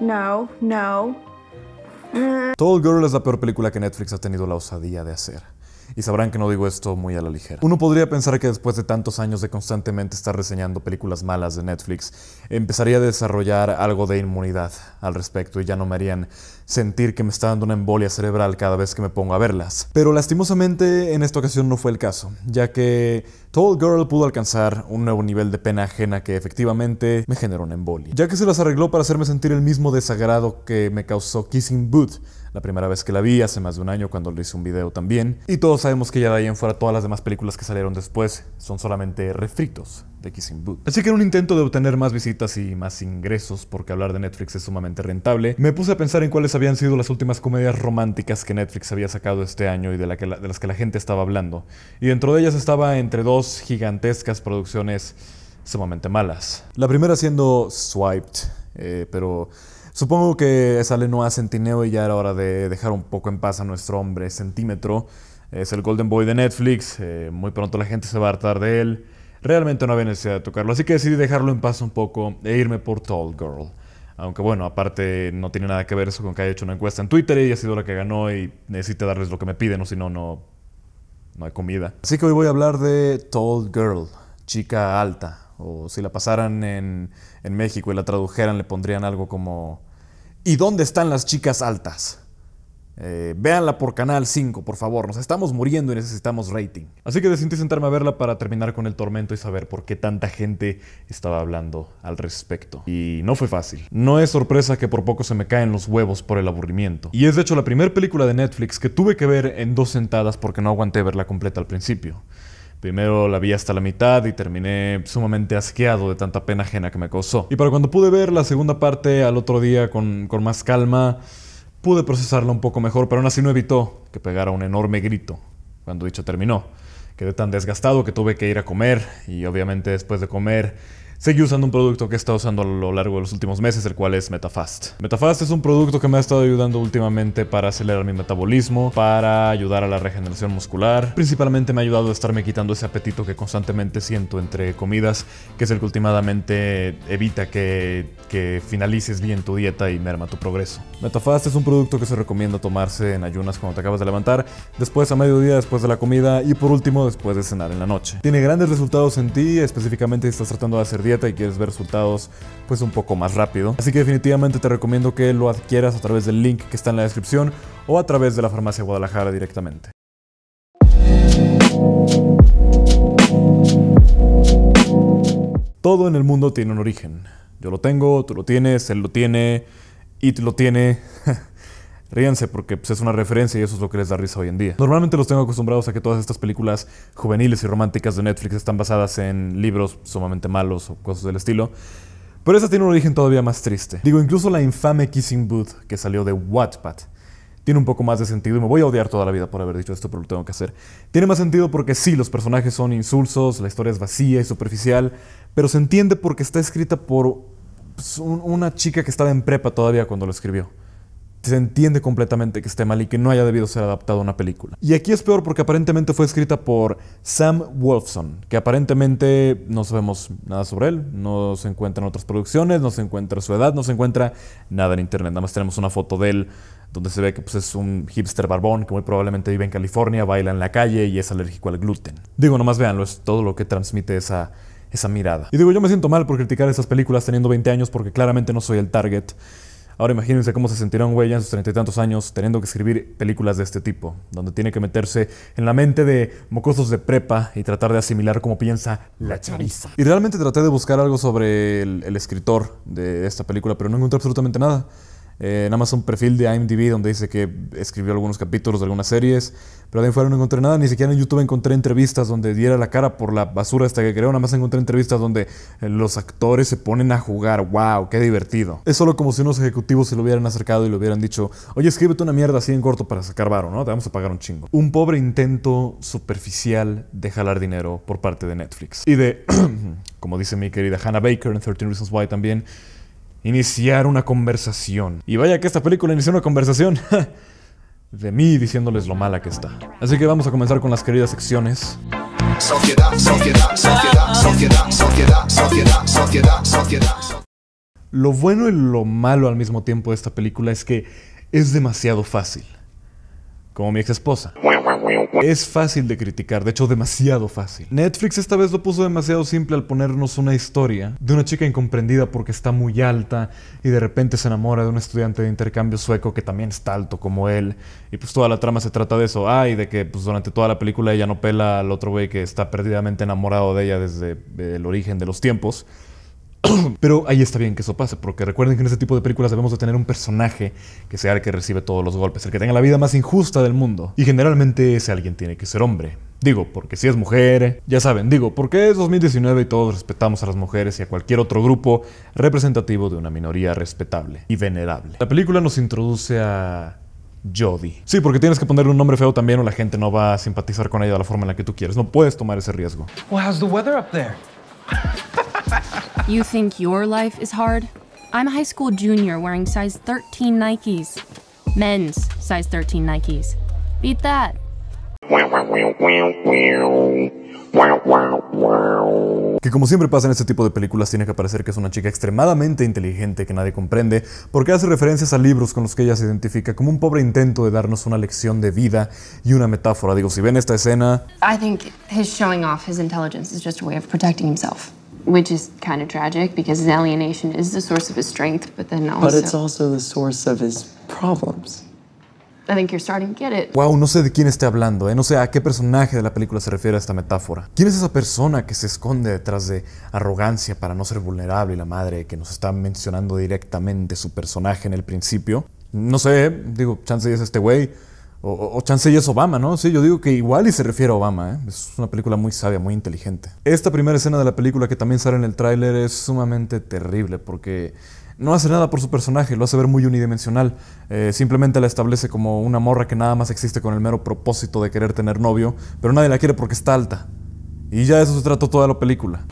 No, no. Tall Girl es la peor película que Netflix ha tenido la osadía de hacer y sabrán que no digo esto muy a la ligera. Uno podría pensar que después de tantos años de constantemente estar reseñando películas malas de Netflix, empezaría a desarrollar algo de inmunidad al respecto y ya no me harían sentir que me está dando una embolia cerebral cada vez que me pongo a verlas. Pero lastimosamente en esta ocasión no fue el caso, ya que Tall Girl pudo alcanzar un nuevo nivel de pena ajena que efectivamente me generó una embolia, ya que se las arregló para hacerme sentir el mismo desagrado que me causó Kissing Boot la primera vez que la vi, hace más de un año cuando le hice un video también. Y todos sabemos que ya de ahí en fuera todas las demás películas que salieron después son solamente refritos de Kissing Booth. Así que en un intento de obtener más visitas y más ingresos, porque hablar de Netflix es sumamente rentable, me puse a pensar en cuáles habían sido las últimas comedias románticas que Netflix había sacado este año y de, las que la gente estaba hablando. Y dentro de ellas estaba entre dos gigantescas producciones sumamente malas. La primera siendo Swiped, eh, pero Supongo que sale a Centineo y ya era hora de dejar un poco en paz a nuestro hombre centímetro. Es el Golden Boy de Netflix, eh, muy pronto la gente se va a hartar de él. Realmente no había necesidad de tocarlo, así que decidí dejarlo en paz un poco e irme por Tall Girl. Aunque bueno, aparte no tiene nada que ver eso con que haya hecho una encuesta en Twitter y ha sido la que ganó y necesita darles lo que me piden, o si no, no, no hay comida. Así que hoy voy a hablar de Tall Girl, chica alta. O si la pasaran en, en México y la tradujeran, le pondrían algo como ¿Y dónde están las chicas altas? Eh, véanla por Canal 5, por favor. Nos estamos muriendo y necesitamos rating. Así que decidí sentarme a verla para terminar con el tormento y saber por qué tanta gente estaba hablando al respecto. Y no fue fácil. No es sorpresa que por poco se me caen los huevos por el aburrimiento. Y es de hecho la primera película de Netflix que tuve que ver en dos sentadas porque no aguanté verla completa al principio. Primero la vi hasta la mitad y terminé sumamente asqueado de tanta pena ajena que me causó. Y para cuando pude ver la segunda parte al otro día con, con más calma, pude procesarla un poco mejor, pero aún así no evitó que pegara un enorme grito cuando dicho terminó. Quedé tan desgastado que tuve que ir a comer y obviamente después de comer Seguí usando un producto que he estado usando a lo largo de los últimos meses, el cual es MetaFast. MetaFast es un producto que me ha estado ayudando últimamente para acelerar mi metabolismo, para ayudar a la regeneración muscular. Principalmente me ha ayudado a estarme quitando ese apetito que constantemente siento entre comidas, que es el que últimamente evita que, finalices bien tu dieta y merma tu progreso. MetaFast es un producto que se recomienda tomarse en ayunas cuando te acabas de levantar, después a mediodía después de la comida y por último después de cenar en la noche. Tiene grandes resultados en ti, específicamente si estás tratando de hacer y quieres ver resultados pues un poco más rápido. Así que definitivamente te recomiendo que lo adquieras a través del link que está en la descripción o a través de la farmacia Guadalajara directamente. Todo en el mundo tiene un origen. Yo lo tengo, tú lo tienes, él lo tiene, tú lo tiene. Ríanse porque pues, es una referencia y eso es lo que les da risa hoy en día. Normalmente los tengo acostumbrados a que todas estas películas juveniles y románticas de Netflix están basadas en libros sumamente malos o cosas del estilo. Pero esa tiene un origen todavía más triste. Digo, incluso la infame Kissing Booth que salió de Wattpad tiene un poco más de sentido y me voy a odiar toda la vida por haber dicho esto, pero lo tengo que hacer. Tiene más sentido porque sí, los personajes son insulsos, la historia es vacía y superficial, pero se entiende porque está escrita por pues, una chica que estaba en prepa todavía cuando lo escribió se entiende completamente que esté mal y que no haya debido ser adaptado a una película. Y aquí es peor porque aparentemente fue escrita por Sam Wolfson, que aparentemente no sabemos nada sobre él, no se encuentra en otras producciones, no se encuentra su edad, no se encuentra nada en internet. Nada más tenemos una foto de él donde se ve que pues, es un hipster barbón que muy probablemente vive en California, baila en la calle y es alérgico al gluten. Digo, nomás véanlo, es todo lo que transmite esa esa mirada. Y digo, yo me siento mal por criticar esas películas teniendo 20 años porque claramente no soy el target Ahora imagínense cómo se sentirá un güey en sus treinta y tantos años teniendo que escribir películas de este tipo, donde tiene que meterse en la mente de mocosos de prepa y tratar de asimilar cómo piensa la chariza. Y realmente traté de buscar algo sobre el, el escritor de esta película, pero no encontré absolutamente nada. Eh, nada más un perfil de IMDb donde dice que escribió algunos capítulos de algunas series, pero de fuera no encontré nada, ni siquiera en YouTube encontré entrevistas donde diera la cara por la basura hasta que creo, nada más encontré entrevistas donde eh, los actores se ponen a jugar, wow, qué divertido. Es solo como si unos ejecutivos se lo hubieran acercado y le hubieran dicho, oye, escríbete una mierda así en corto para sacar varo, ¿no? Te vamos a pagar un chingo. Un pobre intento superficial de jalar dinero por parte de Netflix. Y de, como dice mi querida Hannah Baker en 13 Reasons Why también, iniciar una conversación. Y vaya que esta película inició una conversación de mí diciéndoles lo mala que está. Así que vamos a comenzar con las queridas secciones. Lo bueno y lo malo al mismo tiempo de esta película es que es demasiado fácil como mi ex esposa. Es fácil de criticar, de hecho demasiado fácil. Netflix esta vez lo puso demasiado simple al ponernos una historia de una chica incomprendida porque está muy alta y de repente se enamora de un estudiante de intercambio sueco que también está alto como él. Y pues toda la trama se trata de eso. Ah, y de que pues durante toda la película ella no pela al otro güey que está perdidamente enamorado de ella desde eh, el origen de los tiempos. Pero ahí está bien que eso pase, porque recuerden que en este tipo de películas debemos de tener un personaje que sea el que recibe todos los golpes, el que tenga la vida más injusta del mundo. Y generalmente ese alguien tiene que ser hombre. Digo, porque si es mujer, ya saben, digo, porque es 2019 y todos respetamos a las mujeres y a cualquier otro grupo representativo de una minoría respetable y venerable. La película nos introduce a Jody Sí, porque tienes que ponerle un nombre feo también o la gente no va a simpatizar con ella de la forma en la que tú quieres. No puedes tomar ese riesgo. Well, how's the weather up there? You think your life is hard? I'm a high school junior wearing size 13 Nikes. Men's size 13 Nikes. Beat that. Que como siempre pasa en este tipo de películas tiene que parecer que es una chica extremadamente inteligente que nadie comprende, porque hace referencias a libros con los que ella se identifica como un pobre intento de darnos una lección de vida y una metáfora. Digo, si ven esta escena, I think his showing off his intelligence is just a way of protecting himself which is kind of tragic because his alienation is the source of his strength, but then also. But it's also the source of his problems. I think you're starting to get it. Wow, no sé de quién esté hablando, ¿eh? no sé a qué personaje de la película se refiere a esta metáfora. ¿Quién es esa persona que se esconde detrás de arrogancia para no ser vulnerable y la madre que nos está mencionando directamente su personaje en el principio? No sé, digo, chance es este güey o, o, es Obama, ¿no? Sí, yo digo que igual y se refiere a Obama, ¿eh? Es una película muy sabia, muy inteligente. Esta primera escena de la película que también sale en el tráiler es sumamente terrible porque no hace nada por su personaje, lo hace ver muy unidimensional. Eh, simplemente la establece como una morra que nada más existe con el mero propósito de querer tener novio, pero nadie la quiere porque está alta. Y ya de eso se trató toda la película.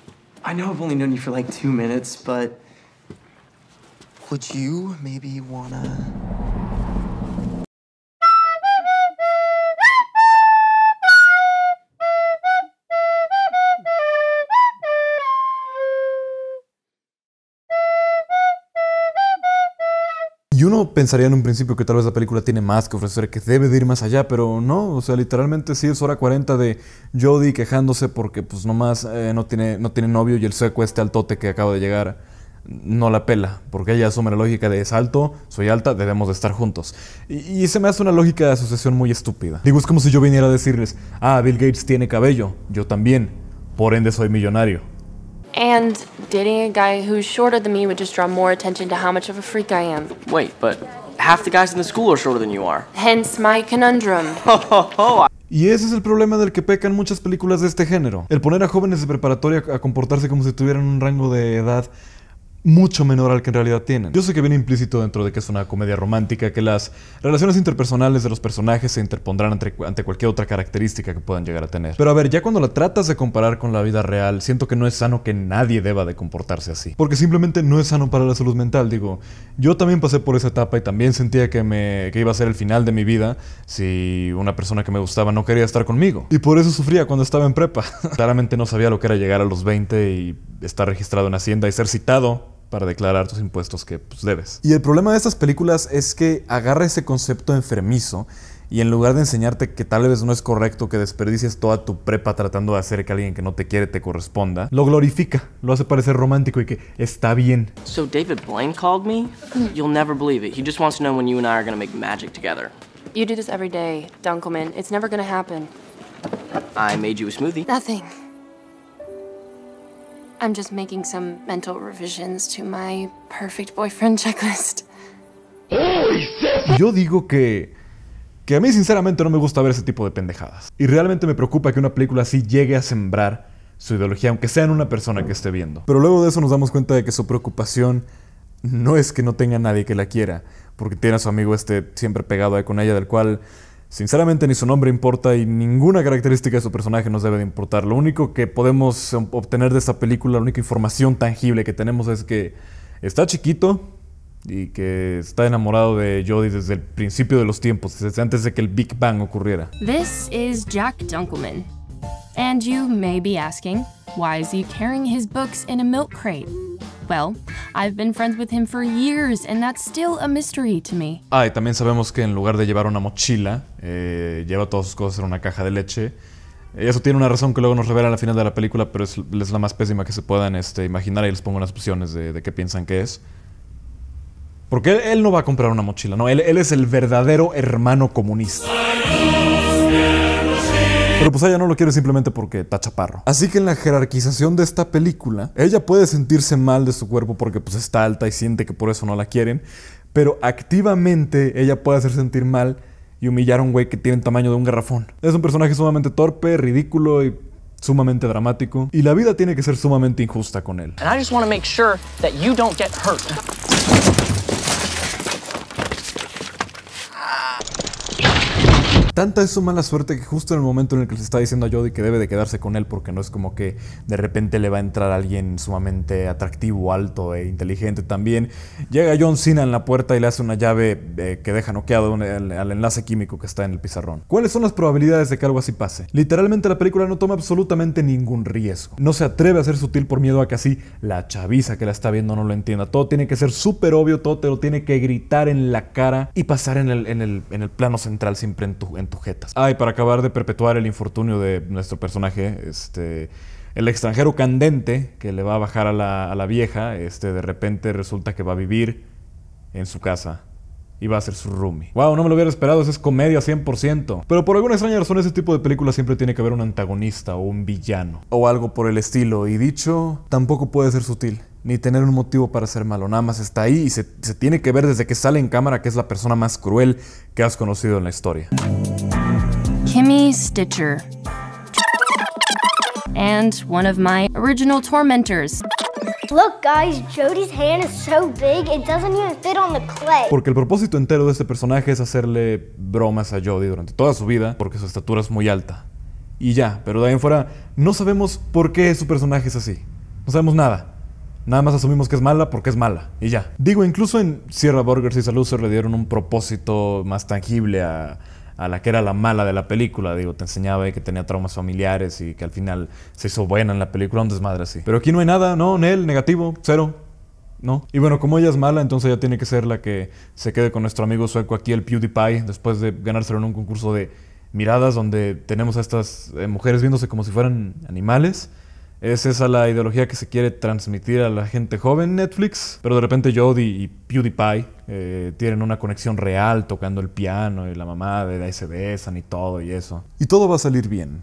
uno pensaría en un principio que tal vez la película tiene más que ofrecer, que debe de ir más allá, pero no, o sea, literalmente sí es hora 40 de Jodie quejándose porque pues nomás eh, no, tiene, no tiene novio y el sueco este altote que acaba de llegar no la pela, porque ella asume la lógica de es alto, soy alta, debemos de estar juntos. Y, y, se me hace una lógica de asociación muy estúpida. Digo, es como si yo viniera a decirles, ah, Bill Gates tiene cabello, yo también, por ende soy millonario. And dating a guy who's shorter than me would just draw more attention to how much of a freak I am. Wait, but half the guys in the school are shorter than you are. Hence my conundrum. Oh, y ese es el problema del que pecan muchas películas de este género. El poner a jóvenes de preparatoria a comportarse como si tuvieran un rango de edad mucho menor al que en realidad tienen. Yo sé que viene implícito dentro de que es una comedia romántica, que las relaciones interpersonales de los personajes se interpondrán ante, cualquier otra característica que puedan llegar a tener. Pero a ver, ya cuando la tratas de comparar con la vida real, siento que no es sano que nadie deba de comportarse así. Porque simplemente no es sano para la salud mental, digo. Yo también pasé por esa etapa y también sentía que, me, que iba a ser el final de mi vida si una persona que me gustaba no quería estar conmigo. Y por eso sufría cuando estaba en prepa. Claramente no sabía lo que era llegar a los 20 y estar registrado en Hacienda y ser citado para declarar tus impuestos que pues, debes. Y el problema de estas películas es que agarra ese concepto enfermizo y en lugar de enseñarte que tal vez no es correcto que desperdicies toda tu prepa tratando de hacer que alguien que no te quiere te corresponda, lo glorifica, lo hace parecer romántico y que está bien. So David Blaine called me? You'll never believe it. He just wants to know when you and I are going to make magic together. You do this every day, Dunkelman. It's never going to happen. I made you a smoothie. Nothing. Yo digo que que a mí sinceramente no me gusta ver ese tipo de pendejadas. Y realmente me preocupa que una película así llegue a sembrar su ideología, aunque sea en una persona que esté viendo. Pero luego de eso nos damos cuenta de que su preocupación no es que no tenga nadie que la quiera, porque tiene a su amigo este siempre pegado ahí con ella, del cual Sinceramente ni su nombre importa y ninguna característica de su personaje nos debe de importar. Lo único que podemos obtener de esta película, la única información tangible que tenemos es que está chiquito y que está enamorado de Jodie desde el principio de los tiempos, desde antes de que el Big Bang ocurriera. This is Jack Dunkelman. And you may be asking, why is he carrying his books in a milk crate? Well, I've been friends with him for years and that's still a mystery to me. Ah, y también sabemos que en lugar de llevar una mochila, eh, lleva todas sus cosas en una caja de leche. Eh, eso tiene una razón que luego nos revela al final de la película, pero es, la más pésima que se puedan este, imaginar. y les pongo unas opciones de, qué piensan que es. Porque él, no va a comprar una mochila, no. Él, él es el verdadero hermano comunista. Pero pues ella no lo quiere simplemente porque está chaparro. Así que en la jerarquización de esta película, ella puede sentirse mal de su cuerpo porque pues está alta y siente que por eso no la quieren, pero activamente ella puede hacer sentir mal y humillar a un güey que tiene el tamaño de un garrafón. Es un personaje sumamente torpe, ridículo y sumamente dramático y la vida tiene que ser sumamente injusta con él. I just Tanta es su mala suerte que justo en el momento en el que se está diciendo a Jodie que debe de quedarse con él, porque no es como que de repente le va a entrar alguien sumamente atractivo, alto e inteligente también, llega John Cena en la puerta y le hace una llave eh, que deja noqueado al enlace químico que está en el pizarrón. ¿Cuáles son las probabilidades de que algo así pase? Literalmente la película no toma absolutamente ningún riesgo. No se atreve a ser sutil por miedo a que así la chaviza que la está viendo no lo entienda. Todo tiene que ser súper obvio, todo te lo tiene que gritar en la cara y pasar en el, el, en el plano central siempre en tu, en Ah, para acabar de perpetuar el infortunio de nuestro personaje, este el extranjero candente que le va a bajar a la, vieja, este, de repente resulta que va a vivir en su casa. Y va a ser su roomie. Wow, no me lo hubiera esperado, esa es comedia 100%. Pero por alguna extraña razón, ese tipo de película siempre tiene que haber un antagonista o un villano. O algo por el estilo, y dicho, tampoco puede ser sutil ni tener un motivo para ser malo. Nada más está ahí y se, tiene que ver desde que sale en cámara que es la persona más cruel que has conocido en la historia. Kimmy Stitcher. And one of my original tormentors. Look, guys, Jody's hand is so big it doesn't even fit on the clay. Porque el propósito entero de este personaje es hacerle bromas a Jody durante toda su vida, porque su estatura es muy alta. Y ya, pero de ahí en fuera no sabemos por qué su personaje es así. No sabemos nada. Nada más asumimos que es mala porque es mala y ya. Digo, incluso en Sierra Burgers y se le dieron un propósito más tangible a, a la que era la mala de la película. Digo, te enseñaba que tenía traumas familiares y que al final se hizo buena en la película, un desmadre así. Pero aquí no hay nada, no, Nel, negativo, cero. ¿No? Y bueno, como ella es mala, entonces ella tiene que ser la que se quede con nuestro amigo sueco aquí, el PewDiePie, después de ganárselo en un concurso de miradas donde tenemos a estas eh, mujeres viéndose como si fueran animales. Es esa la ideología que se quiere transmitir a la gente joven Netflix, pero de repente Jody y PewDiePie eh, tienen una conexión real tocando el piano y la mamá de ese se besan y todo y eso. Y todo va a salir bien,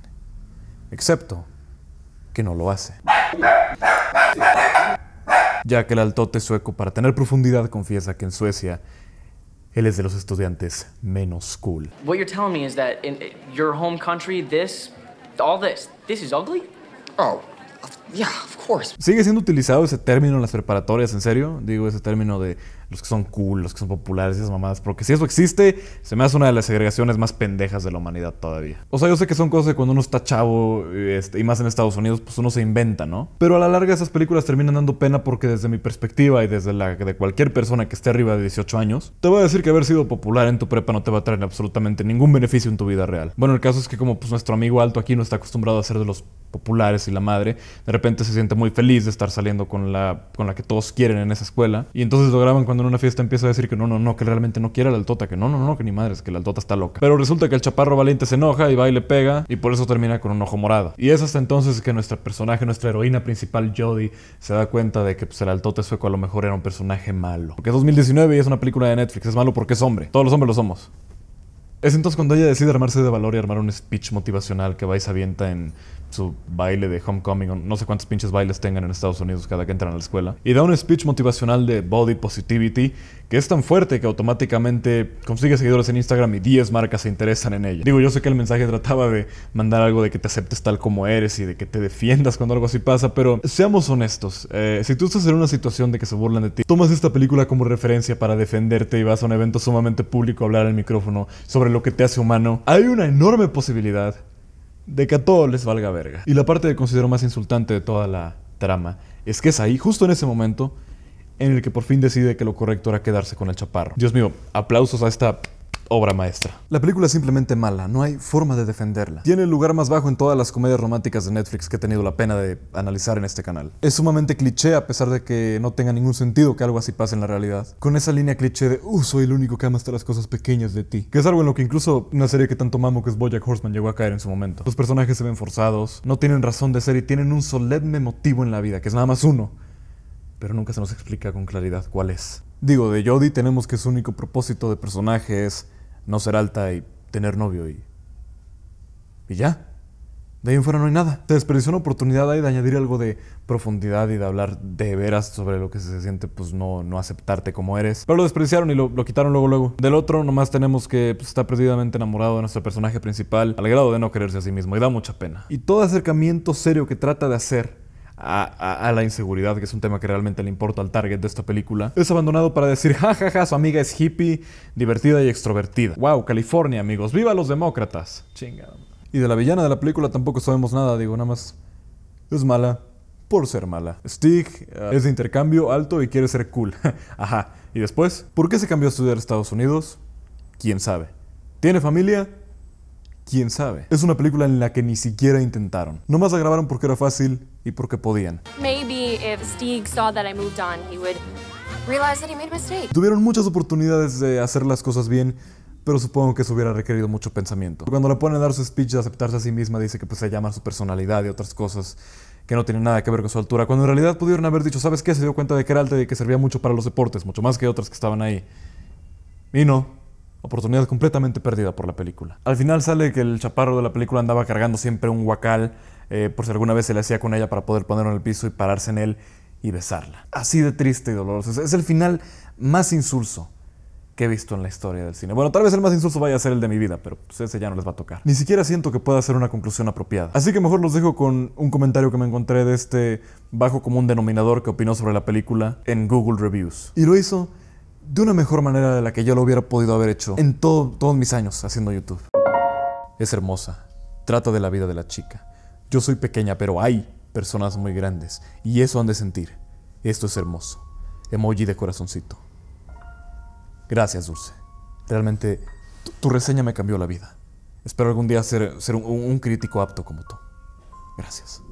excepto que no lo hace. Ya que el altote sueco, para tener profundidad, confiesa que en Suecia él es de los estudiantes menos cool. What you're telling me is that in your home country, this, all this, this is ugly. Oh. of of ¿Sigue siendo utilizado ese término en las preparatorias, en serio? Digo, ese término de los que son cool, los que son populares, esas mamadas. Porque si eso existe, se me hace una de las segregaciones más pendejas de la humanidad todavía. O sea, yo sé que son cosas que cuando uno está chavo, este, y más en Estados Unidos, pues uno se inventa, ¿no? Pero a la larga esas películas terminan dando pena porque desde mi perspectiva y desde la de cualquier persona que esté arriba de 18 años, te voy a decir que haber sido popular en tu prepa no te va a traer absolutamente ningún beneficio en tu vida real. Bueno, el caso es que como pues nuestro amigo alto aquí no está acostumbrado a ser de los populares y la madre, de de repente se siente muy feliz de estar saliendo con la, con la que todos quieren en esa escuela. Y entonces lo graban cuando en una fiesta empieza a decir que no, no, no, que realmente no quiere a la altota, que no, no, no, que ni madres, que la altota está loca. Pero resulta que el chaparro valiente se enoja y va y le pega y por eso termina con un ojo morado. Y es hasta entonces que nuestro personaje, nuestra heroína principal, Jodie, se da cuenta de que pues, el altota sueco a lo mejor era un personaje malo. Porque es 2019 y es una película de Netflix, es malo porque es hombre. Todos los hombres lo somos. Es entonces cuando ella decide armarse de valor y armar un speech motivacional que va se avienta en su baile de homecoming, no sé cuántos pinches bailes tengan en Estados Unidos cada que entran a la escuela. Y da un speech motivacional de body positivity que es tan fuerte que automáticamente consigue seguidores en Instagram y 10 marcas se interesan en ella. Digo, yo sé que el mensaje trataba de mandar algo de que te aceptes tal como eres y de que te defiendas cuando algo así pasa, pero seamos honestos, eh, si tú estás en una situación de que se burlan de ti, tomas esta película como referencia para defenderte y vas a un evento sumamente público a hablar el micrófono sobre lo que te hace humano, hay una enorme posibilidad de que a todos les valga verga. Y la parte que considero más insultante de toda la trama es que es ahí, justo en ese momento, en el que por fin decide que lo correcto era quedarse con el chaparro. Dios mío, aplausos a esta obra maestra. La película es simplemente mala, no hay forma de defenderla. Tiene el lugar más bajo en todas las comedias románticas de Netflix que he tenido la pena de analizar en este canal. Es sumamente cliché a pesar de que no tenga ningún sentido que algo así pase en la realidad. Con esa línea cliché de, uh, soy el único que ama hasta las cosas pequeñas de ti. Que es algo en lo que incluso una serie que tanto mamo que es Bojack Horseman llegó a caer en su momento. Los personajes se ven forzados, no tienen razón de ser y tienen un solemne motivo en la vida, que es nada más uno. Pero nunca se nos explica con claridad cuál es. Digo, de Jody tenemos que su único propósito de personaje es no ser alta y tener novio y. Y ya. De ahí en fuera no hay nada. Te desperdició una oportunidad ahí de añadir algo de profundidad y de hablar de veras sobre lo que se siente, pues no, no aceptarte como eres. Pero lo desperdiciaron y lo, quitaron luego, luego. Del otro, nomás tenemos que pues, estar está perdidamente enamorado de nuestro personaje principal, al grado de no quererse a sí mismo, y da mucha pena. Y todo acercamiento serio que trata de hacer a, la inseguridad, que es un tema que realmente le importa al target de esta película, es abandonado para decir, jajaja, su amiga es hippie, divertida y extrovertida. ¡Wow! California, amigos, ¡viva los demócratas! Y de la villana de la película tampoco sabemos nada, digo, nada más es mala por ser mala. Stig eh, es de intercambio alto y quiere ser cool. Ajá. Y después, ¿por qué se cambió a estudiar a Estados Unidos? ¿Quién sabe? ¿Tiene familia? ¿Quién sabe? Es una película en la que ni siquiera intentaron. Nomás la grabaron porque era fácil y porque podían. Tuvieron muchas oportunidades de hacer las cosas bien, pero supongo que eso hubiera requerido mucho pensamiento. Cuando le ponen a dar su speech de aceptarse a sí misma, dice que pues se llama su personalidad y otras cosas que no tienen nada que ver con su altura, cuando en realidad pudieron haber dicho, ¿sabes qué? Se dio cuenta de que era alta y que servía mucho para los deportes, mucho más que otras que estaban ahí. Y no, Oportunidad completamente perdida por la película. Al final sale que el chaparro de la película andaba cargando siempre un guacal, eh, por si alguna vez se le hacía con ella para poder ponerlo en el piso y pararse en él y besarla. Así de triste y doloroso. Es el final más insulso que he visto en la historia del cine. Bueno, tal vez el más insulso vaya a ser el de mi vida, pero pues, ese ya no les va a tocar. Ni siquiera siento que pueda hacer una conclusión apropiada. Así que mejor los dejo con un comentario que me encontré de este bajo común denominador que opinó sobre la película en Google Reviews. Y lo hizo de una mejor manera de la que yo lo hubiera podido haber hecho en todos mis años haciendo YouTube. Es hermosa. Trata de la vida de la chica. Yo soy pequeña, pero hay personas muy grandes. Y eso han de sentir. Esto es hermoso. Emoji de corazoncito. Gracias, Dulce. Realmente, tu, reseña me cambió la vida. Espero algún día ser, un crítico apto como tú. Gracias.